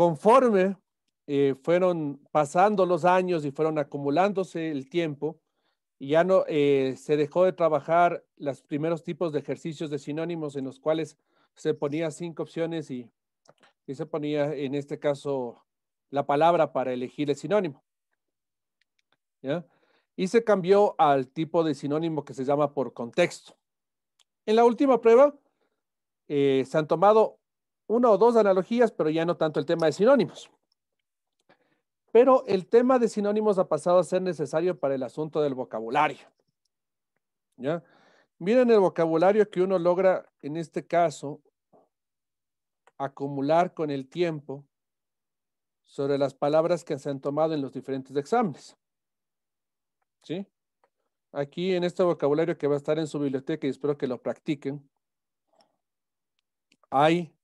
Conforme eh, fueron pasando los años y fueron acumulándose el tiempo, ya no eh, se dejó de trabajar los primeros tipos de ejercicios de sinónimos en los cuales se ponía cinco opciones y, se ponía en este caso la palabra para elegir el sinónimo. Y se cambió al tipo de sinónimo que se llama por contexto. En la última prueba eh, se han tomado una o dos analogías, pero ya no tanto el tema de sinónimos. Pero el tema de sinónimos ha pasado a ser necesario para el asunto del vocabulario. ¿Ya? Miren el vocabulario que uno logra, en este caso, acumular con el tiempo sobre las palabras que se han tomado en los diferentes exámenes. ¿Sí? Aquí en este vocabulario que va a estar en su biblioteca y espero que lo practiquen, hay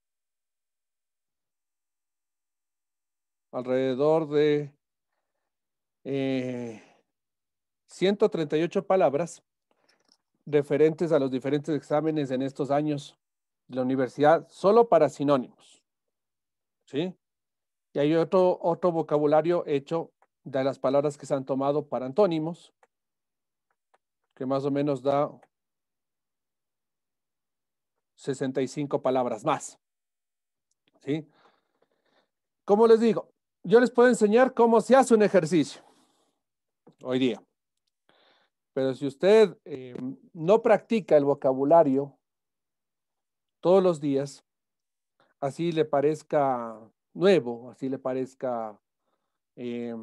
alrededor de 138 eh, palabras referentes a los diferentes exámenes en estos años de la universidad, solo para sinónimos. ¿Sí? Y hay otro, otro vocabulario hecho de las palabras que se han tomado para antónimos, que más o menos da 65 palabras más. ¿Sí? Como les digo, yo les puedo enseñar cómo se hace un ejercicio hoy día. Pero si usted eh, no practica el vocabulario todos los días, así le parezca nuevo, así le parezca eh,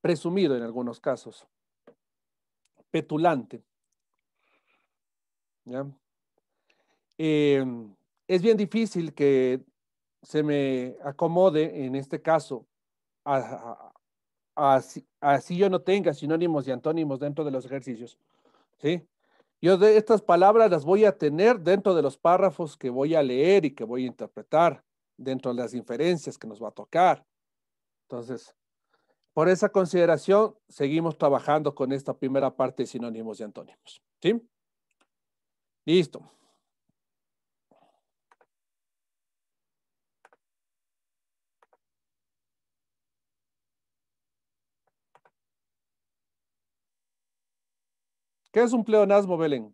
presumido en algunos casos, petulante. ¿ya? Eh, es bien difícil que se me acomode en este caso a, así, así yo no tenga sinónimos y antónimos dentro de los ejercicios. ¿Sí? Yo de estas palabras las voy a tener dentro de los párrafos que voy a leer y que voy a interpretar, dentro de las inferencias que nos va a tocar. Entonces, por esa consideración, seguimos trabajando con esta primera parte de sinónimos y antónimos. ¿Sí? Listo. ¿Qué es un pleonasmo, Belén?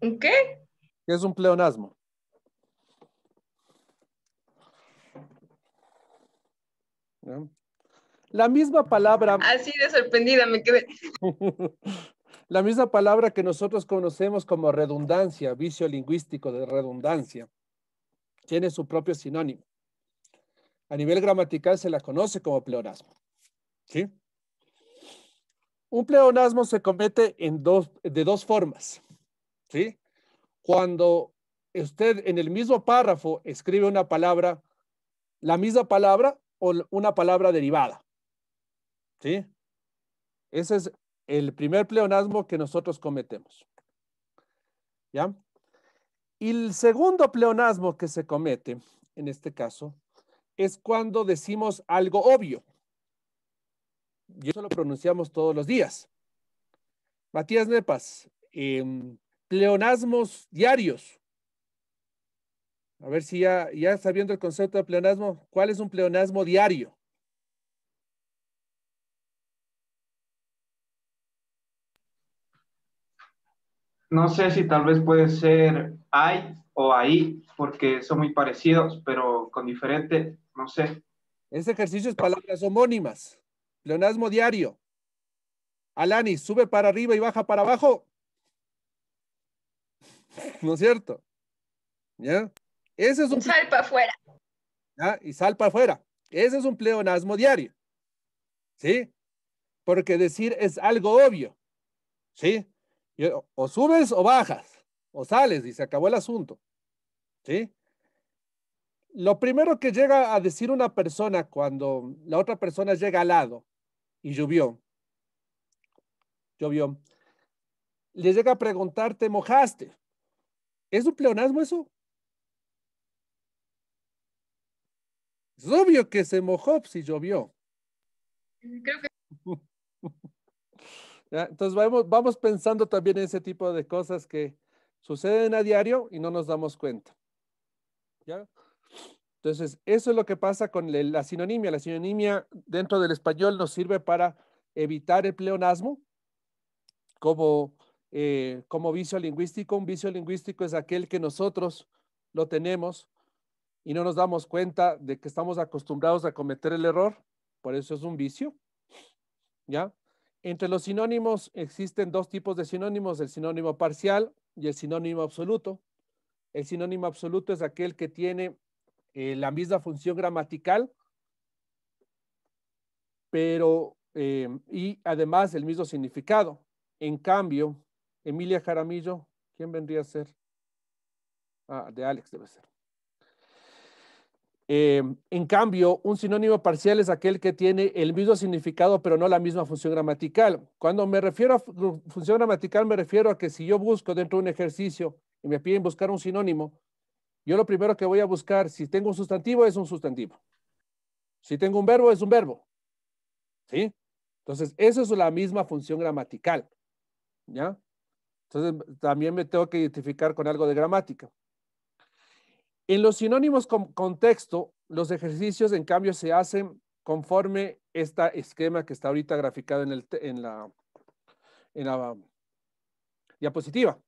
¿Un qué? ¿Qué es un pleonasmo? La misma palabra. Así ah, de sorprendida me quedé. la misma palabra que nosotros conocemos como redundancia, vicio lingüístico de redundancia, tiene su propio sinónimo. A nivel gramatical se la conoce como pleonasmo. ¿Sí? Un pleonasmo se comete en dos, de dos formas. ¿Sí? Cuando usted en el mismo párrafo escribe una palabra, la misma palabra o una palabra derivada. ¿Sí? Ese es el primer pleonasmo que nosotros cometemos. ¿Ya? Y el segundo pleonasmo que se comete, en este caso, es cuando decimos algo obvio y eso lo pronunciamos todos los días. Matías Nepas, em, pleonasmos diarios. A ver si ya, sabiendo el concepto de pleonasmo, ¿cuál es un pleonasmo diario? No sé si tal vez puede ser hay o ahí, porque son muy parecidos, pero con diferente, no sé. Ese ejercicio es palabras homónimas. Leonasmo diario. Alani, sube para arriba y baja para abajo. ¿No es cierto? ¿Ya? Ese es un... Sal para afuera. Y sal para afuera. Ese es un pleonasmo diario. ¿Sí? Porque decir es algo obvio. ¿Sí? O subes o bajas. O sales y se acabó el asunto. ¿Sí? Lo primero que llega a decir una persona cuando la otra persona llega al lado y llovió. Llovió. Le llega a preguntar, ¿te mojaste? ¿Es un pleonasmo eso? Es obvio que se mojó pues, si llovió. Entonces vamos, vamos pensando también en ese tipo de cosas que suceden a diario y no nos damos cuenta. ¿Ya? Entonces, eso es lo que pasa con la sinonimia. La sinonimia dentro del español nos sirve para evitar el pleonasmo como, eh, como vicio lingüístico. Un vicio lingüístico es aquel que nosotros lo tenemos y no nos damos cuenta de que estamos acostumbrados a cometer el error. Por eso es un vicio. ¿Ya? Entre los sinónimos existen dos tipos de sinónimos, el sinónimo parcial y el sinónimo absoluto. El sinónimo absoluto es aquel que tiene eh, la misma función gramatical, pero eh, y además el mismo significado. En cambio, Emilia Jaramillo, ¿quién vendría a ser? Ah, de Alex debe ser. Eh, en cambio, un sinónimo parcial es aquel que tiene el mismo significado, pero no la misma función gramatical. Cuando me refiero a función gramatical, me refiero a que si yo busco dentro de un ejercicio y me piden buscar un sinónimo, yo lo primero que voy a buscar, si tengo un sustantivo, es un sustantivo. Si tengo un verbo, es un verbo. ¿Sí? Entonces, eso es la misma función gramatical. ¿Ya? Entonces, también me tengo que identificar con algo de gramática. En los sinónimos con contexto, los ejercicios, en cambio, se hacen conforme este esquema que está ahorita graficado en, el, la, la diapositiva.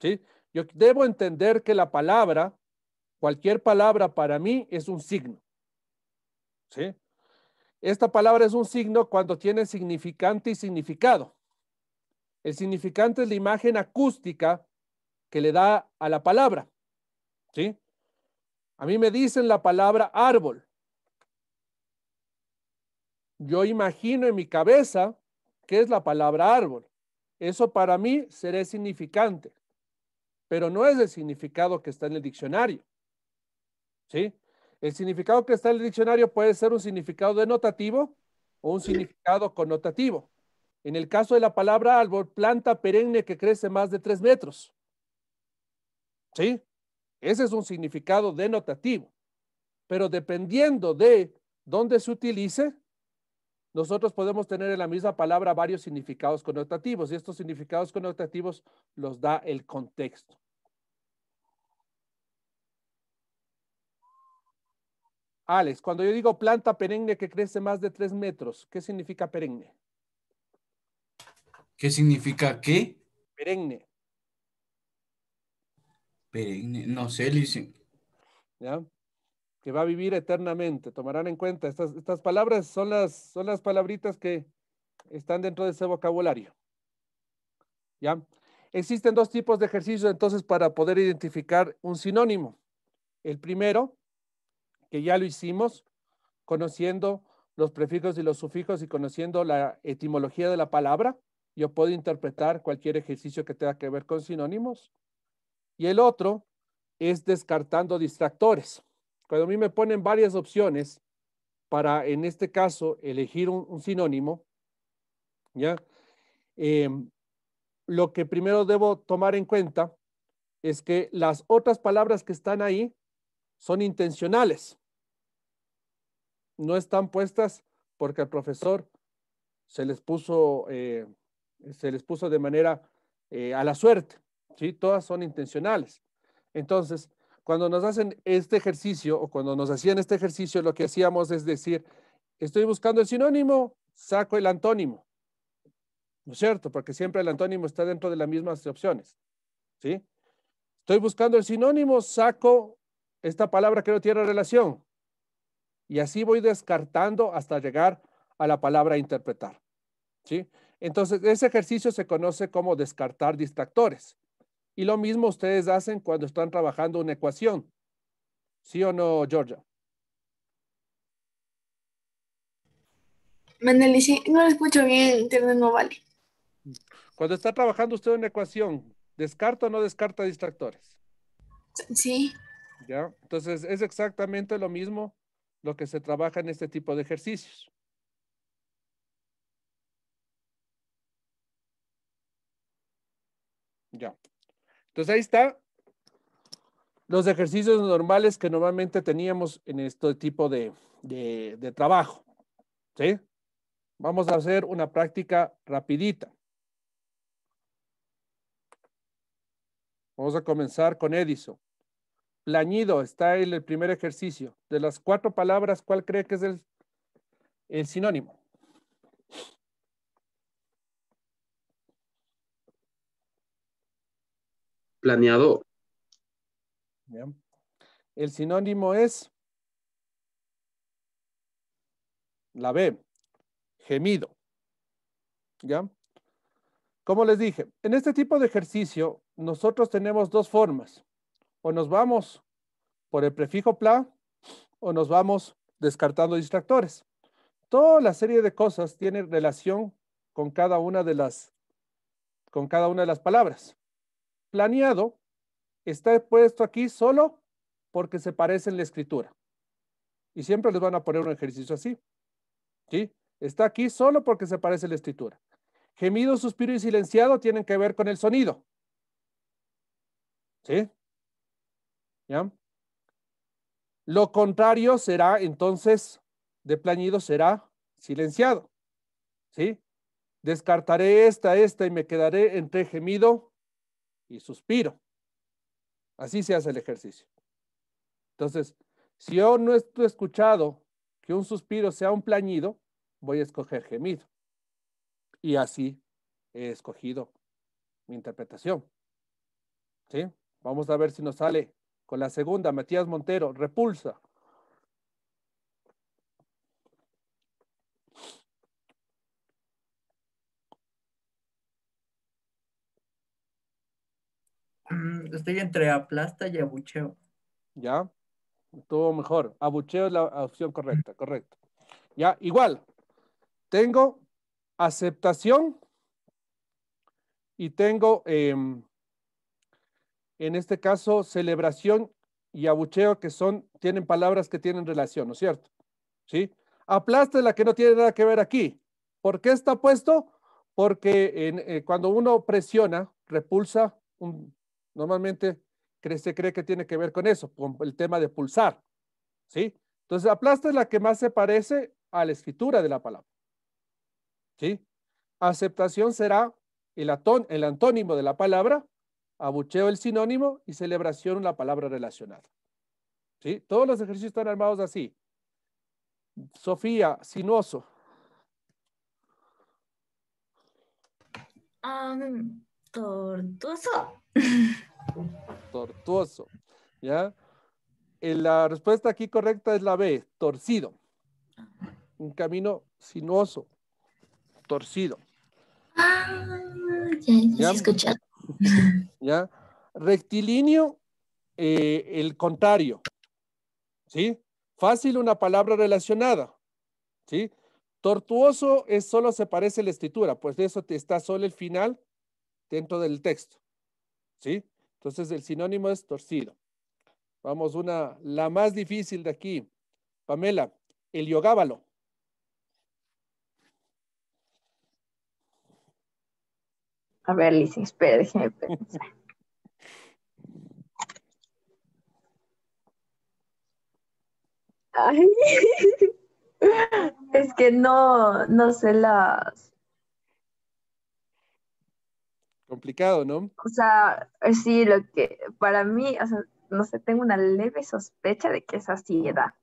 ¿Sí? Yo debo entender que la palabra Cualquier palabra para mí es un signo. ¿Sí? Esta palabra es un signo cuando tiene significante y significado. El significante es la imagen acústica que le da a la palabra. ¿Sí? A mí me dicen la palabra árbol. Yo imagino en mi cabeza qué es la palabra árbol. Eso para mí será significante, pero no es el significado que está en el diccionario. ¿sí? El significado que está en el diccionario puede ser un significado denotativo o un significado connotativo. En el caso de la palabra árbol, planta perenne que crece más de tres metros. ¿Sí? Ese es un significado denotativo. Pero dependiendo de dónde se utilice, nosotros podemos tener en la misma palabra varios significados connotativos y estos significados connotativos los da el contexto. Alex, cuando yo digo planta perenne que crece más de tres metros, ¿qué significa perenne? ¿Qué significa qué? Perenne. Perenne, no sé, dicen. ¿Ya? Que va a vivir eternamente. Tomarán en cuenta. Estas, palabras son las, son las palabritas que están dentro de ese vocabulario. ¿Ya? Existen dos tipos de ejercicios entonces para poder identificar un sinónimo. El primero que ya lo hicimos, conociendo los prefijos y los sufijos y conociendo la etimología de la palabra, yo puedo interpretar cualquier ejercicio que tenga que ver con sinónimos. Y el otro es descartando distractores. Cuando a mí me ponen varias opciones para, en este caso, elegir un, sinónimo, ¿ya? Em, lo que primero debo tomar en cuenta es que las otras palabras que están ahí son intencionales no están puestas porque al profesor se les puso, eh, se les puso de manera eh, a la suerte, ¿sí? Todas son intencionales. Entonces, cuando nos hacen este ejercicio o cuando nos hacían este ejercicio, lo que hacíamos es decir, estoy buscando el sinónimo, saco el antónimo. ¿No es cierto? Porque siempre el antónimo está dentro de las mismas opciones. ¿Sí? Estoy buscando el sinónimo, saco esta palabra que no tiene relación. Y así voy descartando hasta llegar a la palabra interpretar. ¿sí? Entonces, ese ejercicio se conoce como descartar distractores. Y lo mismo ustedes hacen cuando están trabajando una ecuación. ¿Sí o no, Georgia? Manel, no lo escucho bien, no vale. Cuando está trabajando usted una ecuación, ¿descarta o no descarta distractores? Sí. ¿Ya? Entonces, es exactamente lo mismo lo que se trabaja en este tipo de ejercicios. Ya. Entonces ahí está los ejercicios normales que normalmente teníamos en este tipo de, trabajo. ¿Sí? Vamos a hacer una práctica rapidita. Vamos a comenzar con Edison. Plañido está el, el primer ejercicio. De las cuatro palabras, ¿cuál cree que es el, sinónimo? Planeado. El sinónimo es la B, gemido. ¿Ya? Como les dije, en este tipo de ejercicio nosotros tenemos dos formas o nos vamos por el prefijo pla o nos vamos descartando distractores. Toda la serie de cosas tiene relación con cada una de las, con cada una de las palabras. Planeado está puesto aquí solo porque se parece en la escritura. Y siempre les van a poner un ejercicio así. ¿Sí? Está aquí solo porque se parece en la escritura. Gemido, suspiro y silenciado tienen que ver con el sonido. ¿Sí? ¿ya? Lo contrario será entonces de plañido será silenciado. ¿Sí? Descartaré esta, esta y me quedaré entre gemido y suspiro. Así se hace el ejercicio. Entonces, si yo no he escuchado que un suspiro sea un plañido, voy a escoger gemido. Y así he escogido mi interpretación. ¿Sí? Vamos a ver si nos sale con la segunda, Matías Montero, repulsa. Mm, estoy entre aplasta y abucheo. Ya, todo mejor. Abucheo es la opción correcta, correcto. Ya, igual. Tengo aceptación y tengo em, en este caso, celebración y abucheo, que son, tienen palabras que tienen relación, ¿no es cierto? ¿Sí? es la que no tiene nada que ver aquí. ¿Por qué está puesto? Porque eh, cuando uno presiona, repulsa, normalmente crece. se cree que tiene que ver con eso, con el tema de pulsar. ¿Sí? Entonces, aplasta es la que más se parece a la escritura de la palabra. ¿Sí? Aceptación será el, el antónimo de la palabra abucheo el sinónimo y celebración la palabra relacionada. ¿Sí? Todos los ejercicios están armados así. Sofía, sinuoso. tortuoso. Tortuoso. ¿Ya? Eh, la respuesta aquí correcta es la B, torcido. Un camino sinuoso, torcido. Ah, ya, ya, ¿Ya? Rectilíneo, eh, el contrario. ¿Sí? Fácil, una palabra relacionada. ¿Sí? Tortuoso es solo se parece la escritura, pues de eso te está solo el final dentro del texto. ¿Sí? Entonces el sinónimo es torcido. Vamos, una, la más difícil de aquí. Pamela, el yogábalo. A ver, Liz, espera, déjame pensar. Es que no, no sé las. Complicado, ¿no? O sea, sí, lo que para mí, o sea, no sé, tengo una leve sospecha de que es así, ansiedad,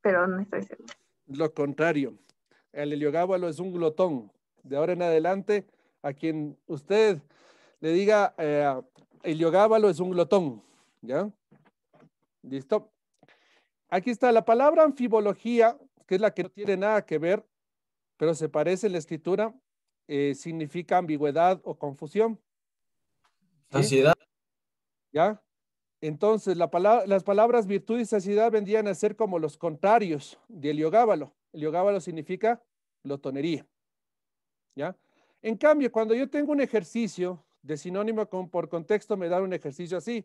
pero no estoy seguro. Lo contrario, el heliogábalo es un glotón. De ahora en adelante, a quien usted le diga, eh, el yogábalo es un glotón, ¿ya? ¿Listo? Aquí está la palabra anfibología, que es la que no tiene nada que ver, pero se parece en la escritura, eh, significa ambigüedad o confusión. Saciedad. ¿Ya? Entonces, la palabra, las palabras virtud y saciedad vendían a ser como los contrarios del yogábalo. El yogábalo significa glotonería. ¿Ya? En cambio, cuando yo tengo un ejercicio de sinónimo con, por contexto, me dan un ejercicio así.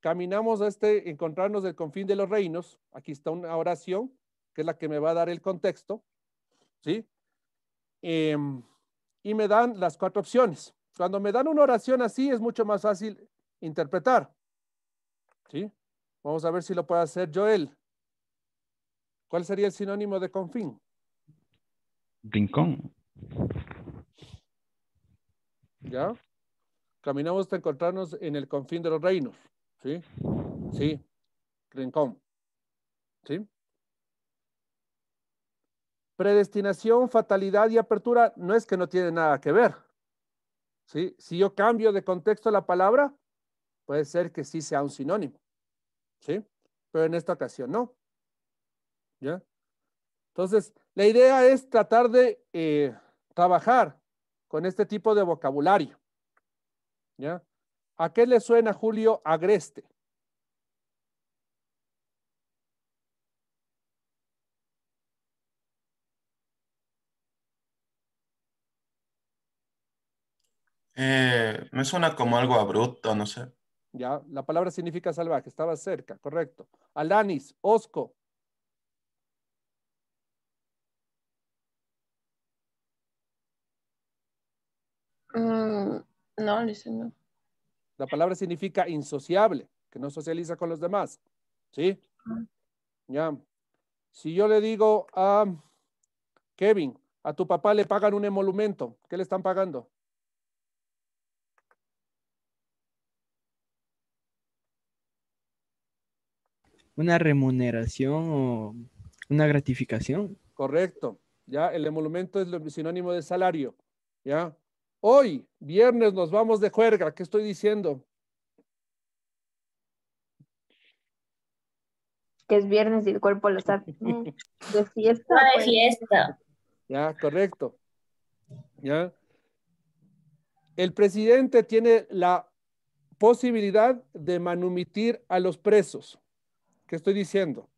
Caminamos a este encontrarnos del confín de los reinos. Aquí está una oración, que es la que me va a dar el contexto. ¿Sí? Em, y me dan las cuatro opciones. Cuando me dan una oración así, es mucho más fácil interpretar. ¿Sí? Vamos a ver si lo puede hacer Joel. ¿Cuál sería el sinónimo de confín? Rincón. ¿ya? Caminamos hasta encontrarnos en el confín de los reinos, ¿sí? Sí, rincón, ¿sí? Predestinación, fatalidad y apertura no es que no tiene nada que ver, ¿sí? Si yo cambio de contexto la palabra, puede ser que sí sea un sinónimo, ¿sí? Pero en esta ocasión no, ¿ya? Entonces, la idea es tratar de eh, trabajar con este tipo de vocabulario. ¿Ya? ¿A qué le suena Julio Agreste? Eh, me suena como algo abrupto, no sé. Ya, la palabra significa salvaje, estaba cerca, correcto. Alanis, Osco. Mm, no, dice no. La palabra significa insociable, que no socializa con los demás. ¿Sí? Ah. Ya. Si yo le digo a Kevin, a tu papá le pagan un emolumento, ¿qué le están pagando? una remuneración o una gratificación. Correcto. Ya el emolumento es lo sinónimo de salario. Ya Hoy, viernes, nos vamos de juerga. ¿Qué estoy diciendo? Que es viernes y el cuerpo lo sabe. Mm, de fiesta. de pues. fiesta. Ya, correcto. Ya. El presidente tiene la posibilidad de manumitir a los presos. ¿Qué estoy diciendo?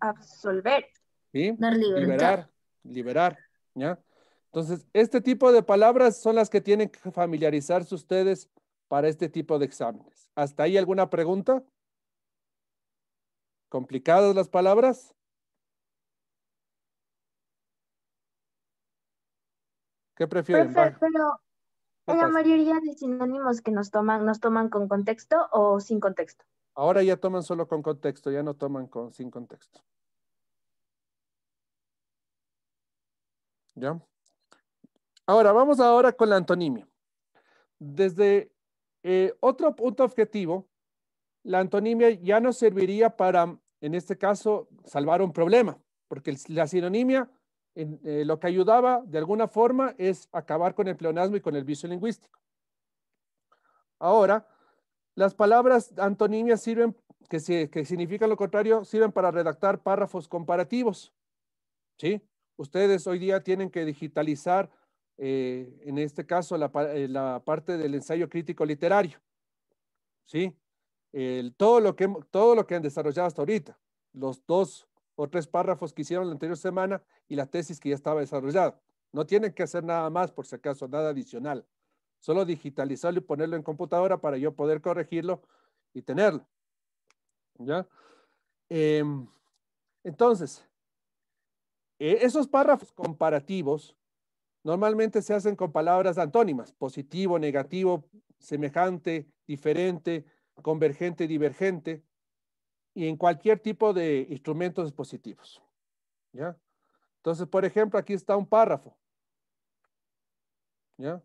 Absolver. ¿Sí? Liberar. Liberar. ¿Ya? Entonces, este tipo de palabras son las que tienen que familiarizarse ustedes para este tipo de exámenes. ¿Hasta ahí alguna pregunta? ¿Complicadas las palabras? ¿Qué prefieren? pero en la mayoría de sinónimos que nos toman, ¿nos toman con contexto o sin contexto? Ahora ya toman solo con contexto, ya no toman con, sin contexto. ¿Ya? Ahora, vamos ahora con la antonimia. Desde eh, otro punto objetivo, la antonimia ya no serviría para, en este caso, salvar un problema, porque la sinonimia eh, lo que ayudaba de alguna forma es acabar con el pleonasmo y con el vicio lingüístico. Ahora, las palabras antonimia sirven, que, que significan lo contrario, sirven para redactar párrafos comparativos. ¿sí? Ustedes hoy día tienen que digitalizar eh, en este caso, eh, la, parte del ensayo crítico literario. ¿Sí? todo, lo que, todo lo que han desarrollado hasta ahorita, los dos o tres párrafos que hicieron la anterior semana y la tesis que ya estaba desarrollada. No tienen que hacer nada más, por si acaso, nada adicional. Solo digitalizarlo y ponerlo en computadora para yo poder corregirlo y tenerlo. ¿Ya? Em, entonces, eh, esos párrafos comparativos Normalmente se hacen con palabras antónimas, positivo, negativo, semejante, diferente, convergente, divergente, y en cualquier tipo de instrumentos positivos. ¿Ya? Entonces, por ejemplo, aquí está un párrafo. ¿Ya?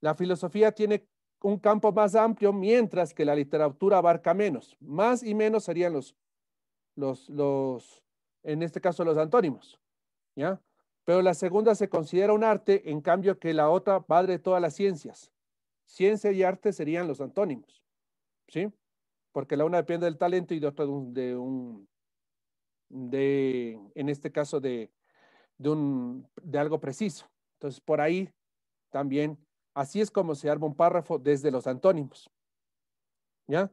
La filosofía tiene un campo más amplio, mientras que la literatura abarca menos. Más y menos serían los, los, los en este caso, los antónimos. ¿Ya? pero la segunda se considera un arte, en cambio que la otra padre de todas las ciencias. Ciencia y arte serían los antónimos, ¿sí? Porque la una depende del talento y la otra de un, de en este caso, de, de, un, de algo preciso. Entonces, por ahí también, así es como se arma un párrafo desde los antónimos. ¿Ya?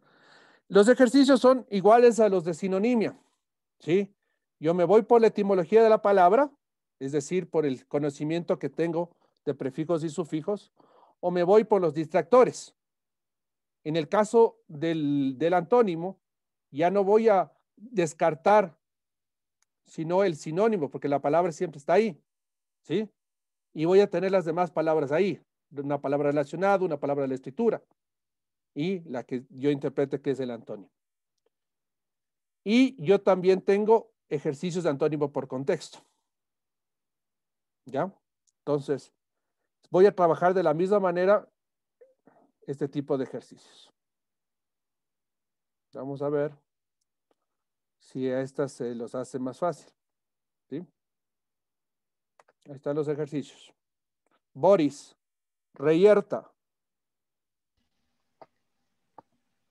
Los ejercicios son iguales a los de sinonimia, ¿sí? Yo me voy por la etimología de la palabra, es decir, por el conocimiento que tengo de prefijos y sufijos, o me voy por los distractores. En el caso del, antónimo, ya no voy a descartar sino el sinónimo, porque la palabra siempre está ahí, ¿sí? Y voy a tener las demás palabras ahí, una palabra relacionada, una palabra de la escritura, y la que yo interprete que es el antónimo. Y yo también tengo ejercicios de antónimo por contexto. ¿Ya? Entonces, voy a trabajar de la misma manera este tipo de ejercicios. Vamos a ver si a estas se los hace más fácil. ¿sí? Ahí están los ejercicios. Boris, reyerta.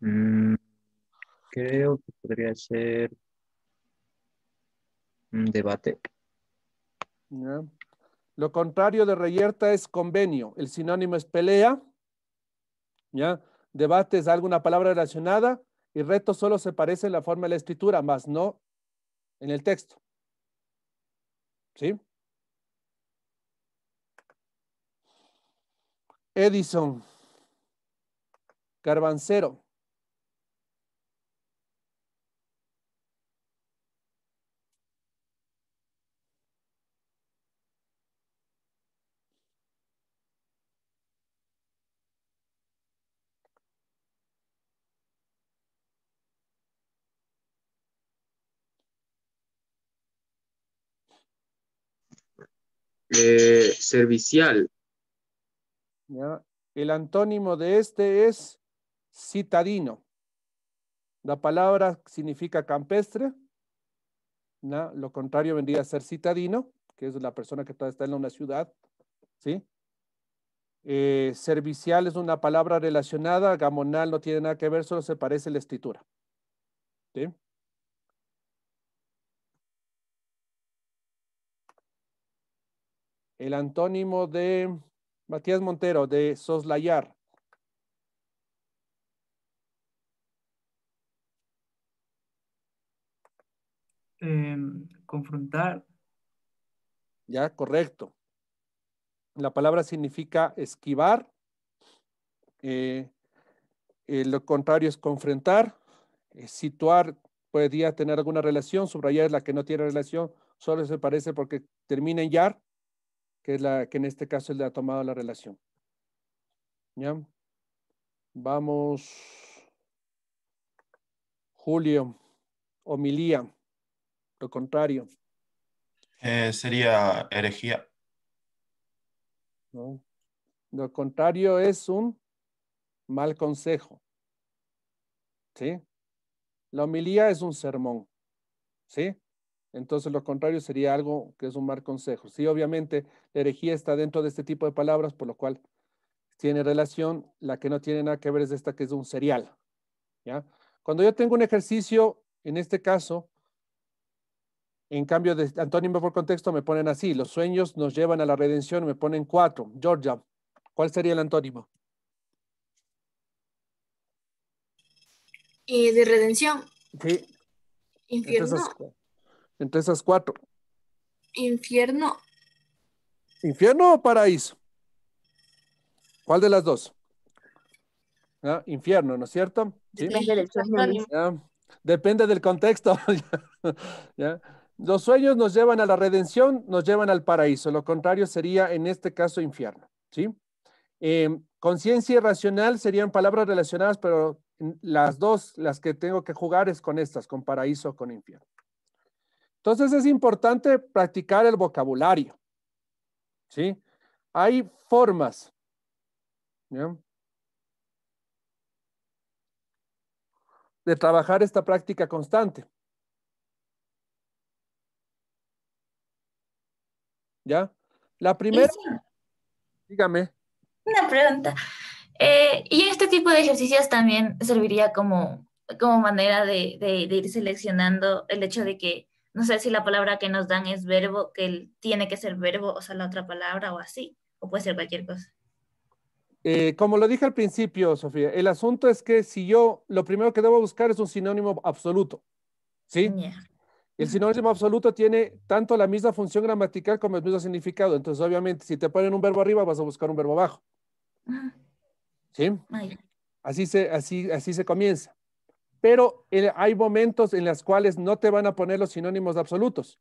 Mm, creo que podría ser un debate. Lo contrario de reyerta es convenio, el sinónimo es pelea, ¿ya? Debate es alguna palabra relacionada y reto solo se parece en la forma de la escritura, más no en el texto. ¿Sí? Edison, carbancero. servicial. El antónimo de este es citadino. La palabra significa campestre. Lo contrario vendría a ser citadino, que es la persona que está en una ciudad. ¿sí? Eh, servicial es una palabra relacionada, gamonal no tiene nada que ver, solo se parece la escritura. ¿sí? El antónimo de Matías Montero, de soslayar. Em, confrontar. Ya, correcto. La palabra significa esquivar. Eh, eh, lo contrario es confrontar. Eh, situar podría tener alguna relación. Subrayar es la que no tiene relación. Solo se parece porque termina en yar que, es la, que en este caso le ha tomado la relación. ¿Ya? Vamos. Julio, homilía, lo contrario. Eh, sería herejía. ¿No? Lo contrario es un mal consejo. ¿Sí? La homilía es un sermón. ¿Sí? Entonces, lo contrario sería algo que es un mal consejo. Sí, obviamente, la herejía está dentro de este tipo de palabras, por lo cual tiene relación. La que no tiene nada que ver es esta que es un serial. ¿ya? Cuando yo tengo un ejercicio, en este caso, en cambio de antónimo por contexto, me ponen así. Los sueños nos llevan a la redención, me ponen cuatro. Georgia, ¿cuál sería el antónimo? Eh, de redención. Sí. Infierno. Entre esas cuatro. Infierno. ¿Infierno o paraíso? ¿Cuál de las dos? Ah, infierno, ¿no es cierto? Depende del contexto. Los sueños nos llevan a la redención, nos llevan al paraíso. Lo contrario sería, en este caso, infierno. ¿sí? Em, conciencia y racional serían palabras relacionadas, pero las dos, las que tengo que jugar es con estas, con paraíso, con infierno. Entonces es importante practicar el vocabulario. ¿Sí? Hay formas. ¿ya? De trabajar esta práctica constante. ¿Ya? La primera. Dígame. Una pregunta. Eh, y este tipo de ejercicios también serviría como, como manera de ir seleccionando el hecho de que no sé si la palabra que nos dan es verbo, que tiene que ser verbo, o sea, la otra palabra o así, o puede ser cualquier cosa. Eh, como lo dije al principio, Sofía, el asunto es que si yo, lo primero que debo buscar es un sinónimo absoluto, ¿sí? El sinónimo absoluto tiene tanto la misma función gramatical como el mismo significado. Entonces, obviamente, si te ponen un verbo arriba, vas a buscar un verbo abajo. ¿Sí? Así se, así, así se comienza pero eh, hay momentos en los cuales no te van a poner los sinónimos absolutos.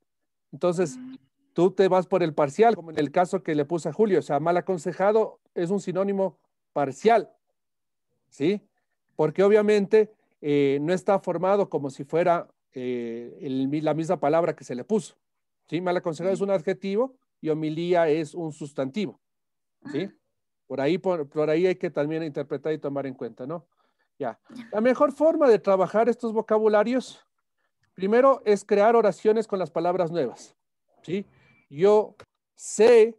Entonces, tú te vas por el parcial, como en el caso que le puse a Julio, o sea, mal aconsejado es un sinónimo parcial, ¿sí? Porque obviamente eh, no está formado como si fuera eh, la misma palabra que se le puso, ¿sí? Mal aconsejado es un adjetivo y homilía es un sustantivo, ¿sí? Por ahí, por ahí hay que también interpretar y tomar en cuenta, ¿no? La mejor forma de trabajar estos vocabularios, primero, es crear oraciones con las palabras nuevas. ¿sí? Yo sé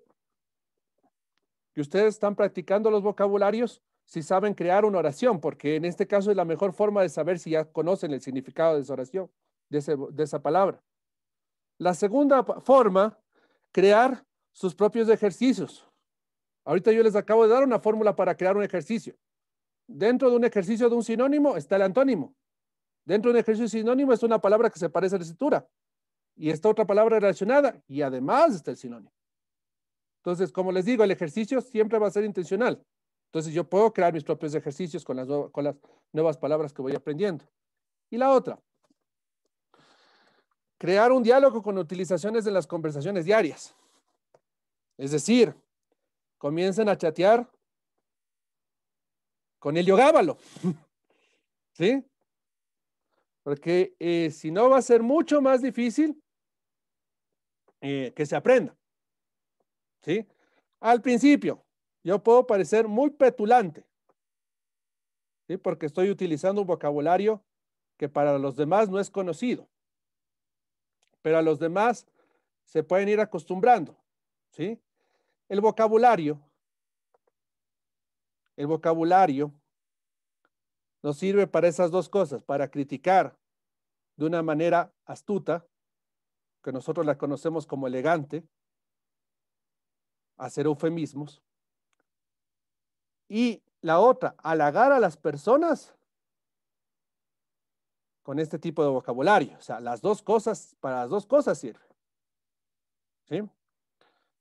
que ustedes están practicando los vocabularios si saben crear una oración, porque en este caso es la mejor forma de saber si ya conocen el significado de esa oración, de esa palabra. La segunda forma, crear sus propios ejercicios. Ahorita yo les acabo de dar una fórmula para crear un ejercicio dentro de un ejercicio de un sinónimo está el antónimo. Dentro de un ejercicio sinónimo es una palabra que se parece a la escritura. Y está otra palabra relacionada. Y además está el sinónimo. Entonces, como les digo, el ejercicio siempre va a ser intencional. Entonces, yo puedo crear mis propios ejercicios con las, con las nuevas palabras que voy aprendiendo. Y la otra, crear un diálogo con utilizaciones de las conversaciones diarias. Es decir, comiencen a chatear con el Gábalo. ¿Sí? Porque eh, si no, va a ser mucho más difícil eh, que se aprenda. ¿Sí? Al principio, yo puedo parecer muy petulante. ¿Sí? Porque estoy utilizando un vocabulario que para los demás no es conocido. Pero a los demás se pueden ir acostumbrando. ¿Sí? El vocabulario el vocabulario nos sirve para esas dos cosas, para criticar de una manera astuta, que nosotros la conocemos como elegante, hacer eufemismos. Y la otra, halagar a las personas con este tipo de vocabulario. O sea, las dos cosas, para las dos cosas sirve. ¿Sí?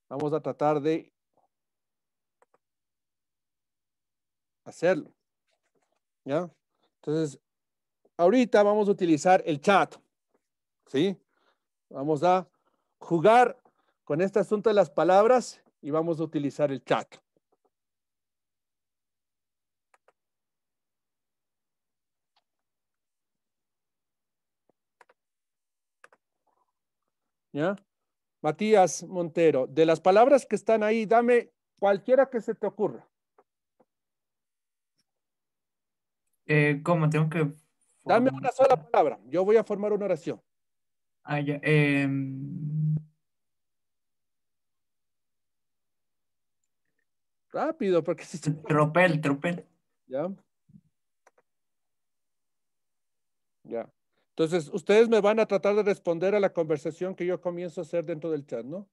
Vamos a tratar de hacerlo. ¿Ya? Entonces, ahorita vamos a utilizar el chat. ¿Sí? Vamos a jugar con este asunto de las palabras y vamos a utilizar el chat. ¿Ya? Matías Montero, de las palabras que están ahí, dame cualquiera que se te ocurra. Eh, ¿Cómo tengo que...? Dame una sola palabra. Yo voy a formar una oración. Ah, ya. Em, Rápido, porque si... Tropel, tropel. Ya. Ya. Entonces, ustedes me van a tratar de responder a la conversación que yo comienzo a hacer dentro del chat, ¿no?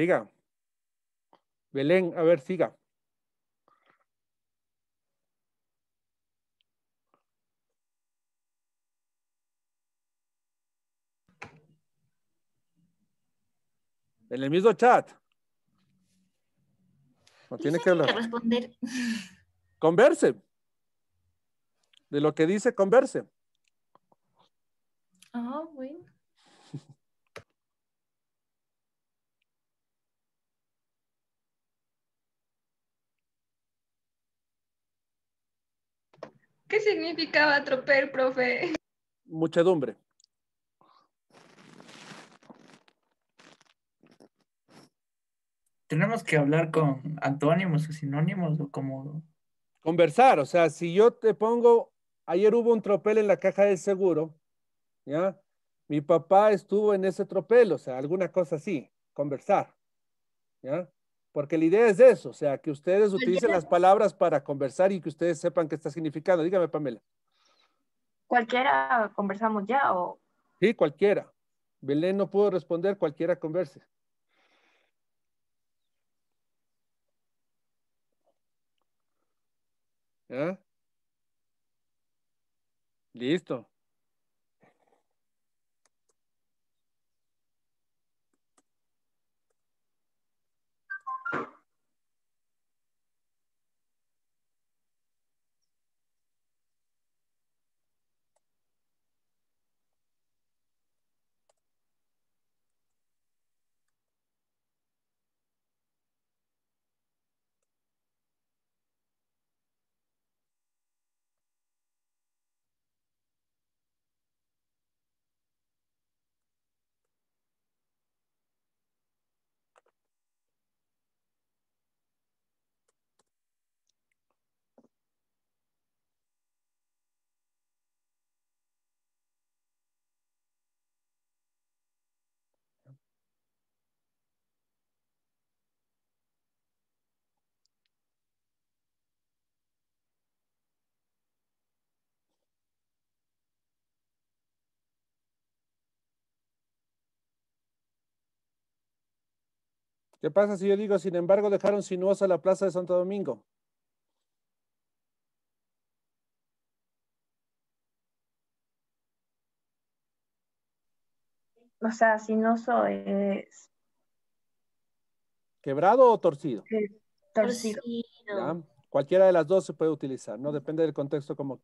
Siga. Belén, a ver, siga. En el mismo chat. No tiene que hablar. Responder. Converse. De lo que dice, converse. Ah, ¿Qué significaba tropel, profe? Muchedumbre. Tenemos que hablar con antónimos o sinónimos o como... Conversar, o sea, si yo te pongo, ayer hubo un tropel en la caja del seguro, ¿ya? Mi papá estuvo en ese tropel, o sea, alguna cosa así, conversar, ¿ya? Porque la idea es eso, o sea, que ustedes pues, utilicen las palabras para conversar y que ustedes sepan qué está significando. Dígame, Pamela. Cualquiera conversamos ya o... Sí, cualquiera. Belén no pudo responder, cualquiera converse. ¿Ya? ¿Ah? Listo. ¿Qué pasa si yo digo, sin embargo, dejaron sinuosa la plaza de Santo Domingo? O sea, sinuoso es... ¿Quebrado o torcido? Eh, torcido. Cualquiera de las dos se puede utilizar, ¿no? Depende del contexto como,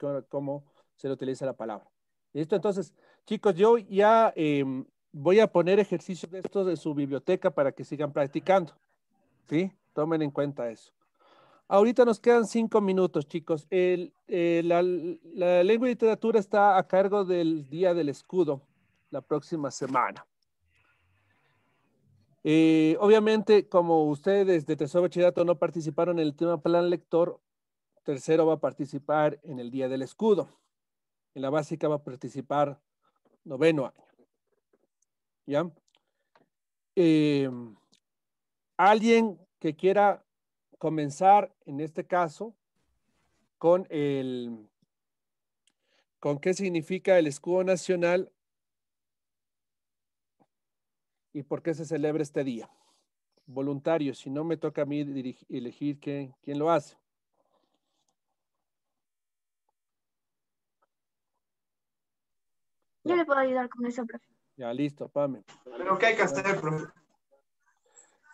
se le utiliza la palabra. ¿Listo? Entonces, chicos, yo ya em, voy a poner ejercicios de estos de su biblioteca para que sigan practicando. ¿Sí? Tomen en cuenta eso. Ahorita nos quedan cinco minutos, chicos. El, eh, la, lengua y literatura está a cargo del Día del Escudo la próxima semana. Eh, obviamente, como ustedes de Tesoro Bachillerato no participaron en el tema Plan Lector, tercero va a participar en el Día del Escudo. En la básica va a participar noveno año. ¿ya? Eh, alguien que quiera comenzar, en este caso, con el, con qué significa el escudo nacional y por qué se celebra este día. Voluntario, si no me toca a mí elegir quién, quién lo hace. Yo le puedo ayudar con eso, profe. Ya, listo, Pame. ¿Pero qué hay que hacer, profe?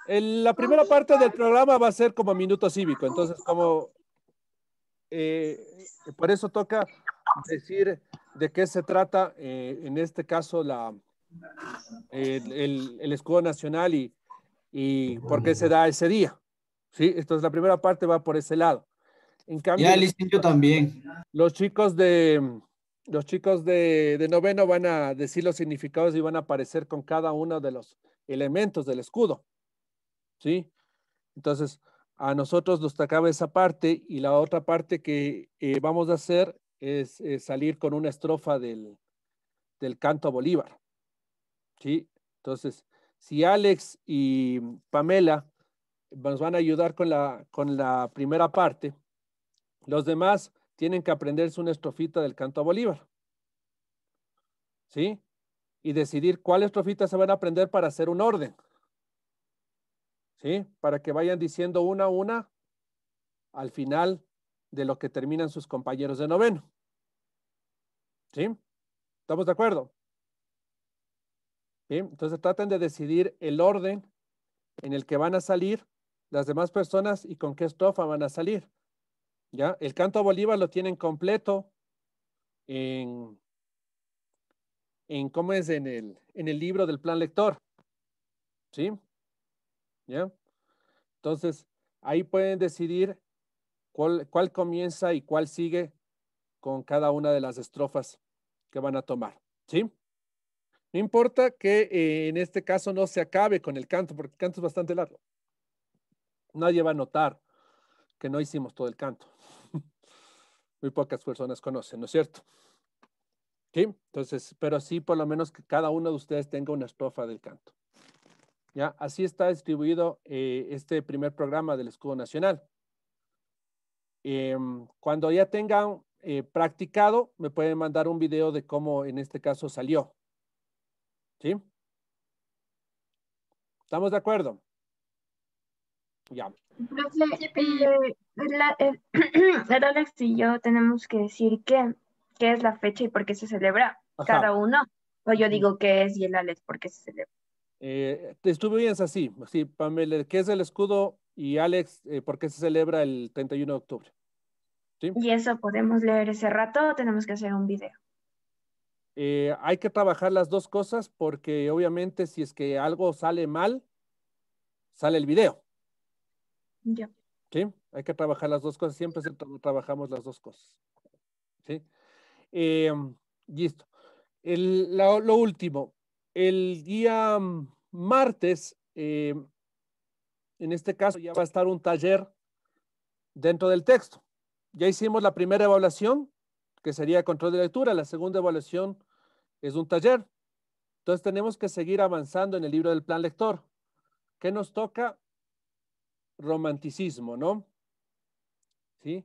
la primera parte del programa va a ser como minuto cívico, entonces como eh, por eso toca decir de qué se trata, eh, en este caso, la, el, el, escudo nacional y, y por qué se da ese día. ¿sí? Entonces la primera parte va por ese lado. En cambio, ya, también. Los chicos de, los chicos de, noveno van a decir los significados y van a aparecer con cada uno de los elementos del escudo. ¿Sí? Entonces, a nosotros nos tocaba esa parte y la otra parte que eh, vamos a hacer es, eh, salir con una estrofa del, del canto a Bolívar. ¿Sí? Entonces, si Alex y Pamela nos van a ayudar con la, con la primera parte, los demás tienen que aprenderse una estrofita del canto a Bolívar. ¿Sí? Y decidir cuál estrofita se van a aprender para hacer un orden. ¿Sí? Para que vayan diciendo una a una al final de lo que terminan sus compañeros de noveno. ¿Sí? ¿Estamos de acuerdo? ¿Sí? Entonces traten de decidir el orden en el que van a salir las demás personas y con qué estrofa van a salir. ¿Ya? El canto a Bolívar lo tienen completo en, cómo es en el, en el libro del plan lector. ¿Sí? ¿Ya? Entonces, ahí pueden decidir cuál, comienza y cuál sigue con cada una de las estrofas que van a tomar. ¿Sí? No importa que eh, en este caso no se acabe con el canto, porque el canto es bastante largo. Nadie va a notar que no hicimos todo el canto muy pocas personas conocen, ¿no es cierto? Sí, entonces, pero sí por lo menos que cada uno de ustedes tenga una estrofa del canto. Ya, así está distribuido eh, este primer programa del escudo nacional. Em, cuando ya tengan eh, practicado, me pueden mandar un video de cómo en este caso salió. ¿Sí? ¿Estamos de acuerdo? Ya. Eh, Alex y yo tenemos que decir qué, es la fecha y por qué se celebra cada uno. O yo digo qué es y el Alex por qué se celebra. Eh, estuve bien así, Pamela, qué es el escudo y Alex, eh, por qué se celebra el 31 de octubre. Y eso podemos leer ese rato o tenemos que hacer un video. hay que trabajar las dos cosas porque obviamente si es que algo sale mal, sale el video. Ya. ¿Sí? Hay que trabajar las dos cosas, siempre trabajamos las dos cosas. ¿Sí? Em, listo. El, lo último, el día mm, martes, em, en este caso ya va a estar un taller dentro del texto. Ya hicimos la primera evaluación, que sería control de lectura, la segunda evaluación es un taller. Entonces tenemos que seguir avanzando en el libro del plan lector. ¿Qué nos toca? romanticismo, ¿no? ¿Sí?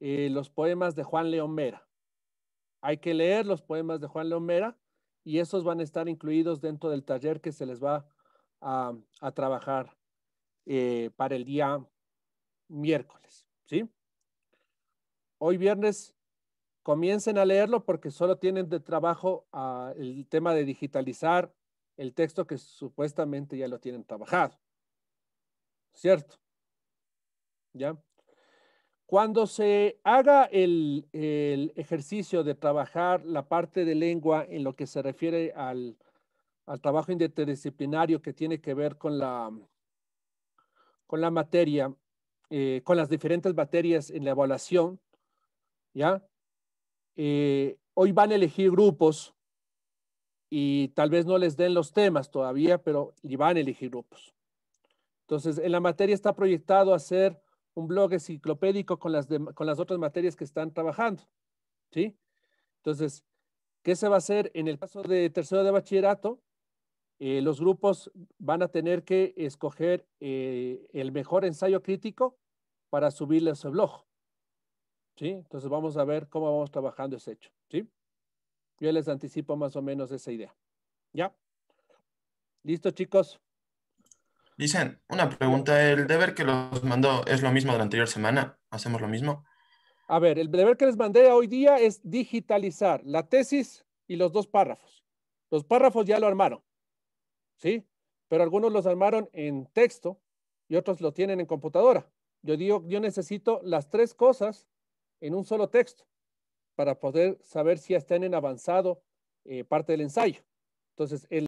Eh, los poemas de Juan León Mera. Hay que leer los poemas de Juan León Mera y esos van a estar incluidos dentro del taller que se les va a, a trabajar eh, para el día miércoles, ¿sí? Hoy viernes comiencen a leerlo porque solo tienen de trabajo ah, el tema de digitalizar el texto que supuestamente ya lo tienen trabajado. ¿cierto? ¿Ya? Cuando se haga el, ejercicio de trabajar la parte de lengua en lo que se refiere al, al trabajo interdisciplinario que tiene que ver con la, con la materia, eh, con las diferentes materias en la evaluación, ¿ya? Eh, hoy van a elegir grupos y tal vez no les den los temas todavía, pero van a elegir grupos. Entonces, en la materia está proyectado hacer un blog enciclopédico con las, con las otras materias que están trabajando. ¿Sí? Entonces, ¿qué se va a hacer en el caso de tercero de bachillerato? Eh, los grupos van a tener que escoger eh, el mejor ensayo crítico para subirle a su blog. ¿Sí? Entonces vamos a ver cómo vamos trabajando ese hecho. ¿Sí? Yo les anticipo más o menos esa idea. ¿Ya? Listo, chicos. Dicen, una pregunta, ¿el deber que los mandó es lo mismo de la anterior semana? ¿Hacemos lo mismo? A ver, el deber que les mandé hoy día es digitalizar la tesis y los dos párrafos. Los párrafos ya lo armaron, ¿sí? Pero algunos los armaron en texto y otros lo tienen en computadora. Yo digo, yo necesito las tres cosas en un solo texto para poder saber si están en avanzado eh, parte del ensayo. Entonces, el